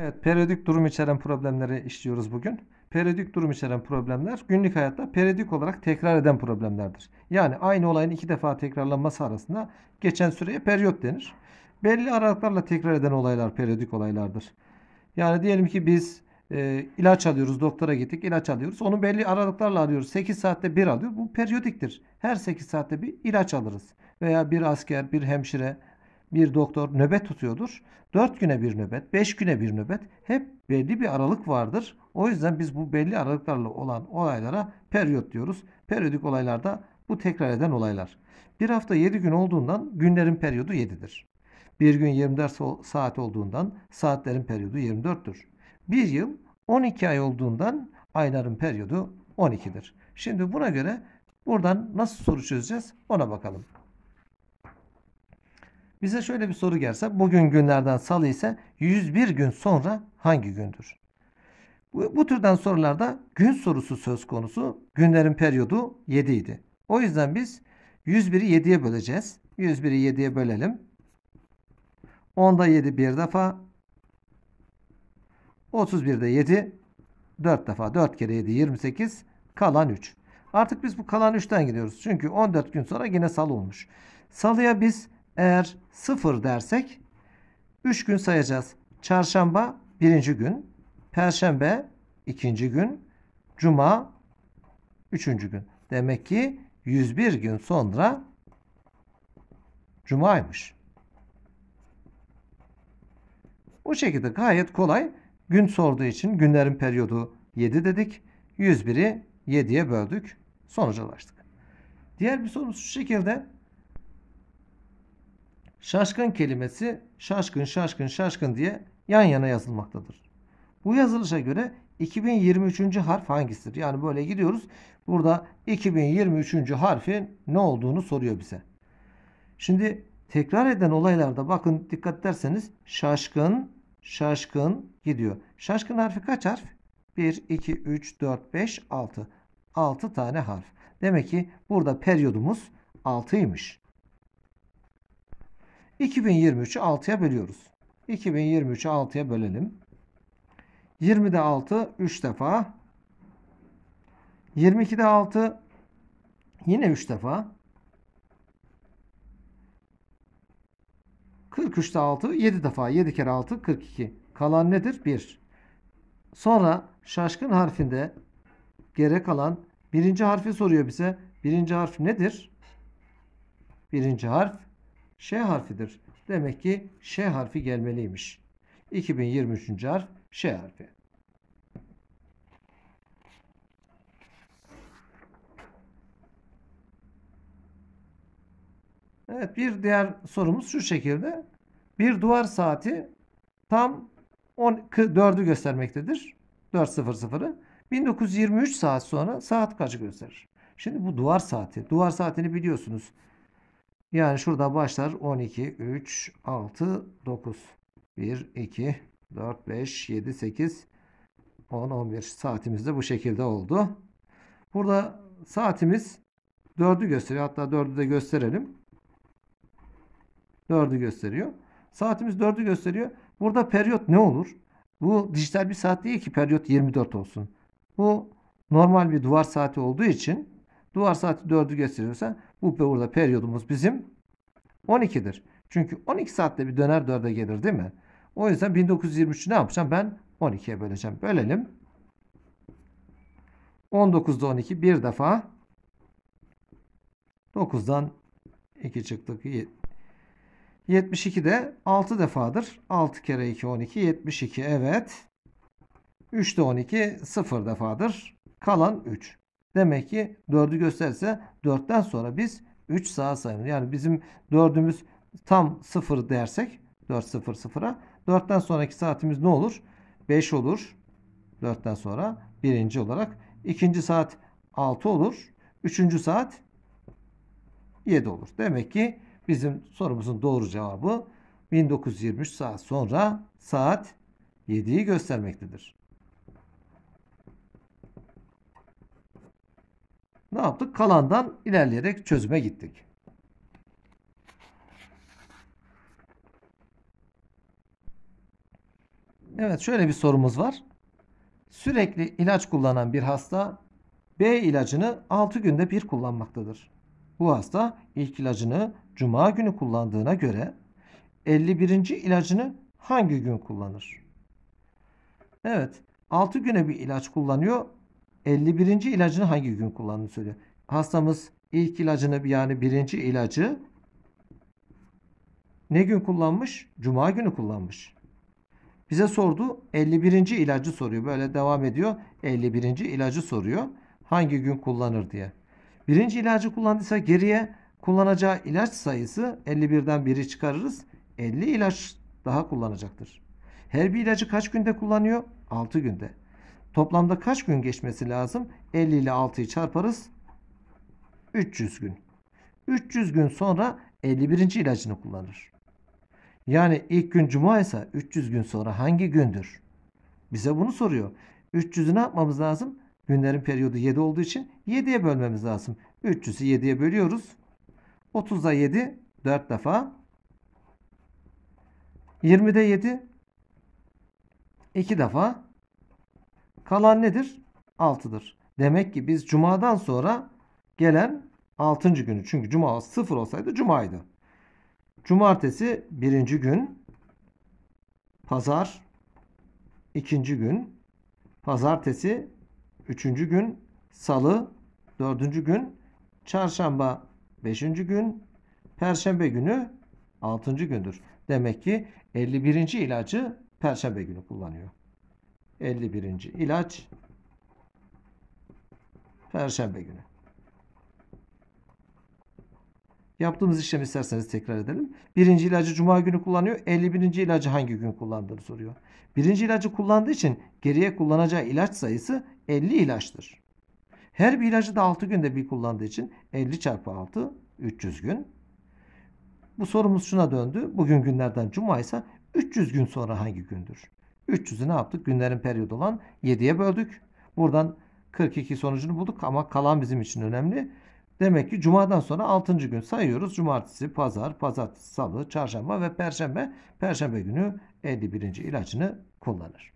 Evet, periyodik durum içeren problemleri işliyoruz bugün. Periyodik durum içeren problemler günlük hayatta periyodik olarak tekrar eden problemlerdir. Yani aynı olayın iki defa tekrarlanması arasında geçen süreye periyot denir. Belli aralıklarla tekrar eden olaylar periyodik olaylardır. Yani diyelim ki biz e, ilaç alıyoruz, doktora gittik, ilaç alıyoruz. Onu belli aralıklarla alıyoruz. 8 saatte bir alıyor. Bu periyodiktir. Her 8 saatte bir ilaç alırız. Veya bir asker, bir hemşire, bir doktor nöbet tutuyordur. 4 güne bir nöbet, 5 güne bir nöbet hep belli bir aralık vardır. O yüzden biz bu belli aralıklarla olan olaylara periyot diyoruz. Periyodik olaylarda bu tekrar eden olaylar. Bir hafta 7 gün olduğundan günlerin periyodu 7'dir. Bir gün 24 saat olduğundan saatlerin periyodu 24'tür. Bir yıl 12 ay olduğundan ayların periyodu 12'dir. Şimdi buna göre buradan nasıl soru çözeceğiz ona bakalım. Bize şöyle bir soru gelse bugün günlerden salı ise 101 gün sonra hangi gündür? Bu, bu türden sorularda gün sorusu söz konusu. Günlerin periyodu 7 idi. O yüzden biz 101'i 7'ye böleceğiz. 101'i 7'ye bölelim. 10'da 7 bir defa. 31'de 7 4 defa. 4 kere 7 28. Kalan 3. Artık biz bu kalan 3'ten gidiyoruz. Çünkü 14 gün sonra yine salı olmuş. Salıya biz eğer 0 dersek 3 gün sayacağız. Çarşamba 1. gün, perşembe 2. gün, cuma 3. gün. Demek ki 101 gün sonra cumaymış. Bu şekilde gayet kolay. Gün sorduğu için günlerin periyodu 7 dedik. 101'i 7'ye böldük. Sonuca ulaştık. Diğer bir sorumuz şu şekilde. Şaşkın kelimesi şaşkın şaşkın şaşkın diye yan yana yazılmaktadır. Bu yazılışa göre 2023. harf hangisidir? Yani böyle gidiyoruz. Burada 2023. harfin ne olduğunu soruyor bize. Şimdi tekrar eden olaylarda bakın dikkat ederseniz şaşkın, şaşkın gidiyor. Şaşkın harfi kaç harf? 1, 2, 3, 4, 5, 6. 6 tane harf. Demek ki burada periyodumuz 6'ymış. 2023'ü 6'ya bölüyoruz. 2023'ü 6'ya bölelim. 20'de 6 3 defa. 22'de 6 yine 3 defa. 43'te 6 7 defa. 7 kere 6 42. Kalan nedir? 1. Sonra şaşkın harfinde gerek alan birinci harfi soruyor bize. Birinci harf nedir? Birinci harf Ş harfidir. Demek ki Ş harfi gelmeliymiş. 2023. harf Ş harfi. Evet bir diğer sorumuz şu şekilde. Bir duvar saati tam 4'ü göstermektedir. 4.00'ı. 1923 saat sonra saat kaçı gösterir? Şimdi bu duvar saati. Duvar saatini biliyorsunuz. Yani şurada başlar 12, 3, 6, 9, 1, 2, 4, 5, 7, 8, 10, 11 saatimiz de bu şekilde oldu. Burada saatimiz 4'ü gösteriyor. Hatta 4'ü de gösterelim. 4'ü gösteriyor. Saatimiz 4'ü gösteriyor. Burada periyot ne olur? Bu dijital bir saat değil ki periyot 24 olsun. Bu normal bir duvar saati olduğu için duvar saati 4'ü gösteriyorsa bu burada periyodumuz bizim 12'dir. Çünkü 12 saatte bir döner 4'e gelir değil mi? O yüzden 1923'ü ne yapacağım? Ben 12'ye böleceğim. Bölelim. 19'da 12 bir defa. 9'dan 2 çıktık. 72 de 6 defadır. 6 kere 2 12 72 evet. 3'te 12 0 defadır. Kalan 3. Demek ki 4'ü gösterse 4'ten sonra biz 3 sağa sayımız. Yani bizim 4'ümüz tam 0 dersek 4 0 0'a 4'ten sonraki saatimiz ne olur? 5 olur. 4'ten sonra birinci olarak. ikinci saat 6 olur. Üçüncü saat 7 olur. Demek ki bizim sorumuzun doğru cevabı 1923 saat sonra saat 7'yi göstermektedir. ne yaptık? Kalandan ilerleyerek çözüme gittik. Evet şöyle bir sorumuz var. Sürekli ilaç kullanan bir hasta B ilacını 6 günde bir kullanmaktadır. Bu hasta ilk ilacını cuma günü kullandığına göre 51. ilacını hangi gün kullanır? Evet 6 güne bir ilaç kullanıyor 51. ilacını hangi gün kullandığını söylüyor. Hastamız ilk ilacını yani birinci ilacı ne gün kullanmış? Cuma günü kullanmış. Bize sordu 51. ilacı soruyor. Böyle devam ediyor. 51. ilacı soruyor. Hangi gün kullanır diye. Birinci ilacı kullandıysa geriye kullanacağı ilaç sayısı 51'den biri çıkarırız. 50 ilaç daha kullanacaktır. Her bir ilacı kaç günde kullanıyor? 6 günde. Toplamda kaç gün geçmesi lazım? 50 ile 6'yı çarparız. 300 gün. 300 gün sonra 51. ilacını kullanır. Yani ilk gün cuma ise 300 gün sonra hangi gündür? Bize bunu soruyor. 300'ü ne yapmamız lazım? Günlerin periyodu 7 olduğu için 7'ye bölmemiz lazım. 300'ü 7'ye bölüyoruz. 30'da 7 4 defa. 20'de 7 2 defa. Kalan nedir? 6'dır. Demek ki biz cumadan sonra gelen 6. günü. Çünkü cuma 0 olsaydı cumaydı. Cumartesi 1. gün. Pazar 2. gün. Pazartesi 3. gün. Salı 4. gün. Çarşamba 5. gün. Perşembe günü 6. gündür. Demek ki 51. ilacı perşembe günü kullanıyor. 51. ilaç Perşembe günü. Yaptığımız işlemi isterseniz tekrar edelim. Birinci ilacı cuma günü kullanıyor. 51. ilacı hangi gün kullandığını soruyor. Birinci ilacı kullandığı için geriye kullanacağı ilaç sayısı 50 ilaçtır. Her bir ilacı da 6 günde bir kullandığı için 50 çarpı 6 300 gün. Bu sorumuz şuna döndü. Bugün günlerden cuma ise 300 gün sonra hangi gündür? 300'ü ne yaptık? Günlerin periyodu olan 7'ye böldük. Buradan 42 sonucunu bulduk ama kalan bizim için önemli. Demek ki cumadan sonra 6. gün sayıyoruz. Cumartesi, pazar, pazartesi, salı, çarşamba ve perşembe. Perşembe günü 51. ilacını kullanır.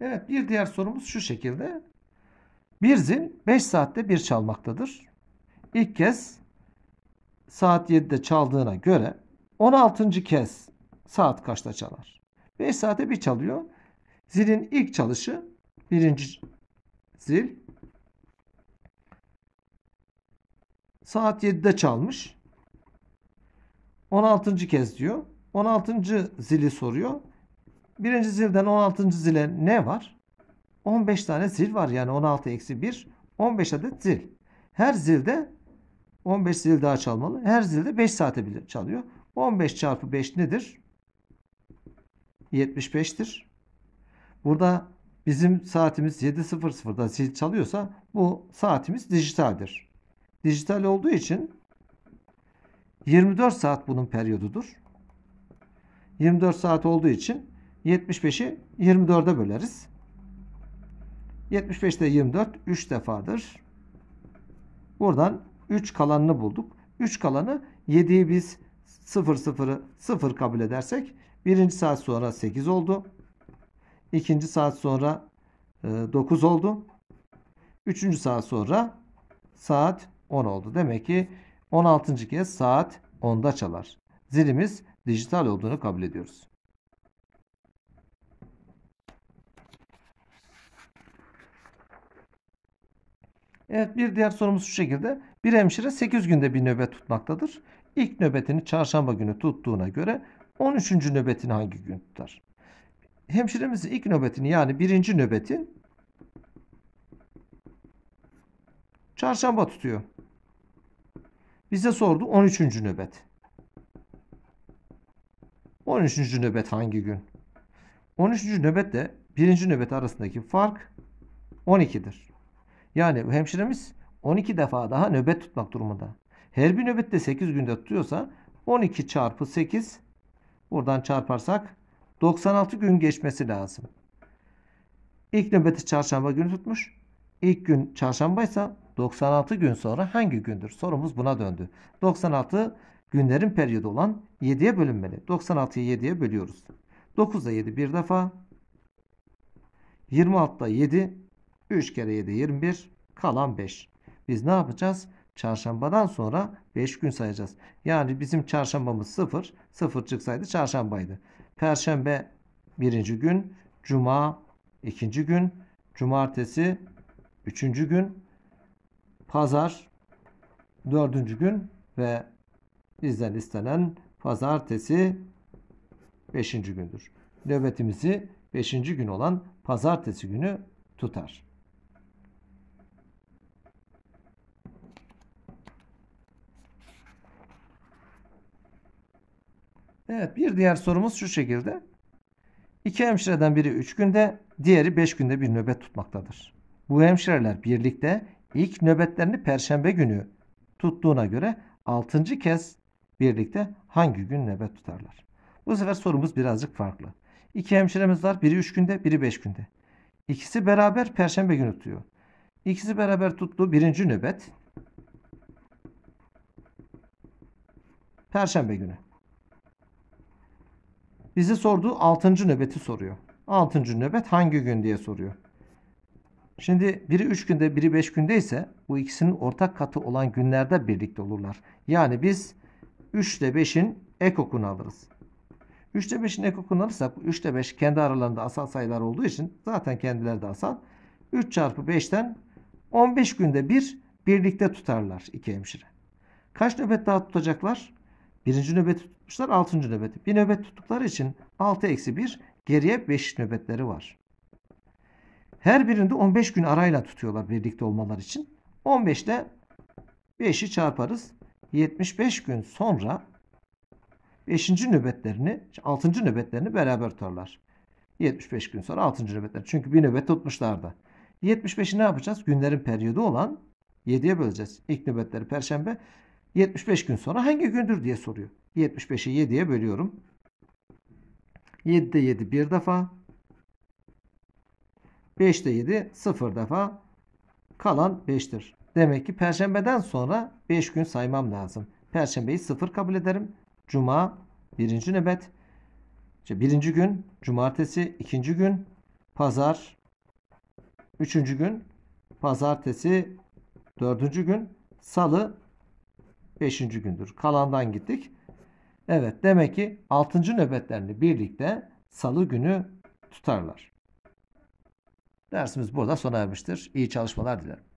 Evet bir diğer sorumuz şu şekilde. Bir zil 5 saatte bir çalmaktadır. İlk kez saat 7'de çaldığına göre 16. kez saat kaçta çalar? 5 saate bir çalıyor. Zilin ilk çalışı birinci zil saat 7'de çalmış. 16. kez diyor. 16. zili soruyor. Birinci zilden 16. zile ne var? 15 tane zil var yani 16 eksi 1 15 adet zil. Her zilde 15 zil daha çalmalı. Her zilde 5 saate bile çalıyor. 15 çarpı 5 nedir? 75'tir. Burada bizim saatimiz 7.00'da zil çalıyorsa bu saatimiz dijitaldir. Dijital olduğu için 24 saat bunun periyodudur. 24 saat olduğu için 75'i 24'e böleriz. 75'te 24 3 defadır. Buradan 3 kalanını bulduk. 3 kalanı 7'yi biz 0 0'ı 0 kabul edersek 1. saat sonra 8 oldu. 2. saat sonra 9 e, oldu. 3. saat sonra saat 10 oldu. Demek ki 16. kez saat 10'da çalar. Zilimiz dijital olduğunu kabul ediyoruz. Evet bir diğer sorumuz şu şekilde. Bir hemşire 8 günde bir nöbet tutmaktadır. İlk nöbetini çarşamba günü tuttuğuna göre 13. nöbetini hangi gün tutar? Hemşiremizin ilk nöbetini yani birinci nöbetin çarşamba tutuyor. Bize sordu 13. nöbet. 13. nöbet hangi gün? 13. nöbetle birinci nöbet arasındaki fark 12'dir. Yani hemşiremiz 12 defa daha nöbet tutmak durumunda. Her bir nöbette 8 günde tutuyorsa 12 çarpı 8 buradan çarparsak 96 gün geçmesi lazım. İlk nöbeti çarşamba günü tutmuş. İlk gün çarşambaysa 96 gün sonra hangi gündür? Sorumuz buna döndü. 96 günlerin periyodu olan 7'ye bölünmeli. 96'yı 7'ye bölüyoruz. 9'da 7 bir defa. 26 da 7. 3 kere 7 21. Kalan 5 biz ne yapacağız? Çarşambadan sonra 5 gün sayacağız. Yani bizim çarşambamız 0. 0 çıksaydı çarşambaydı. Perşembe birinci gün. Cuma ikinci gün. Cumartesi üçüncü gün. Pazar dördüncü gün. Ve bizden istenen pazartesi beşinci gündür. Nöbetimizi beşinci gün olan pazartesi günü tutar. Evet bir diğer sorumuz şu şekilde. İki hemşireden biri 3 günde, diğeri 5 günde bir nöbet tutmaktadır. Bu hemşireler birlikte ilk nöbetlerini perşembe günü tuttuğuna göre 6. kez birlikte hangi gün nöbet tutarlar? Bu sefer sorumuz birazcık farklı. İki hemşiremiz var. Biri 3 günde, biri 5 günde. İkisi beraber perşembe günü tutuyor. İkisi beraber tuttuğu birinci nöbet perşembe günü. Bize sordu 6. nöbeti soruyor. 6. nöbet hangi gün diye soruyor. Şimdi biri 3 günde biri 5 günde ise bu ikisinin ortak katı olan günlerde birlikte olurlar. Yani biz 3 ile 5'in ekokunu alırız. 3 ile 5'in ekokunu alırsak 3 ile 5 kendi aralarında asal sayılar olduğu için zaten kendileri de asal. 3 çarpı 5'ten 15 günde bir birlikte tutarlar iki hemşire. Kaç nöbet daha tutacaklar? Birinci nöbeti tutmuşlar altıncı nöbeti. Bir nöbet tuttukları için 6 eksi 1 geriye 5 nöbetleri var. Her birinde 15 gün arayla tutuyorlar birlikte olmalar için. 15 ile 5'i çarparız. 75 gün sonra 5. nöbetlerini, 6. nöbetlerini beraber tutarlar. 75 gün sonra 6. nöbetler. Çünkü bir nöbet tutmuşlardı. 75'i ne yapacağız? Günlerin periyodu olan 7'ye böleceğiz. İlk nöbetleri perşembe, 75 gün sonra hangi gündür diye soruyor. 75'i 7'ye bölüyorum. 7'de 7 bir defa. 5'te 7 sıfır defa. Kalan 5'tir. Demek ki perşembeden sonra 5 gün saymam lazım. Perşembeyi sıfır kabul ederim. Cuma birinci nöbet. İşte birinci gün, cumartesi, ikinci gün, pazar, üçüncü gün, pazartesi, dördüncü gün, salı, 5. gündür. Kalandan gittik. Evet demek ki 6. nöbetlerini birlikte salı günü tutarlar. Dersimiz burada sona ermiştir. İyi çalışmalar dilerim.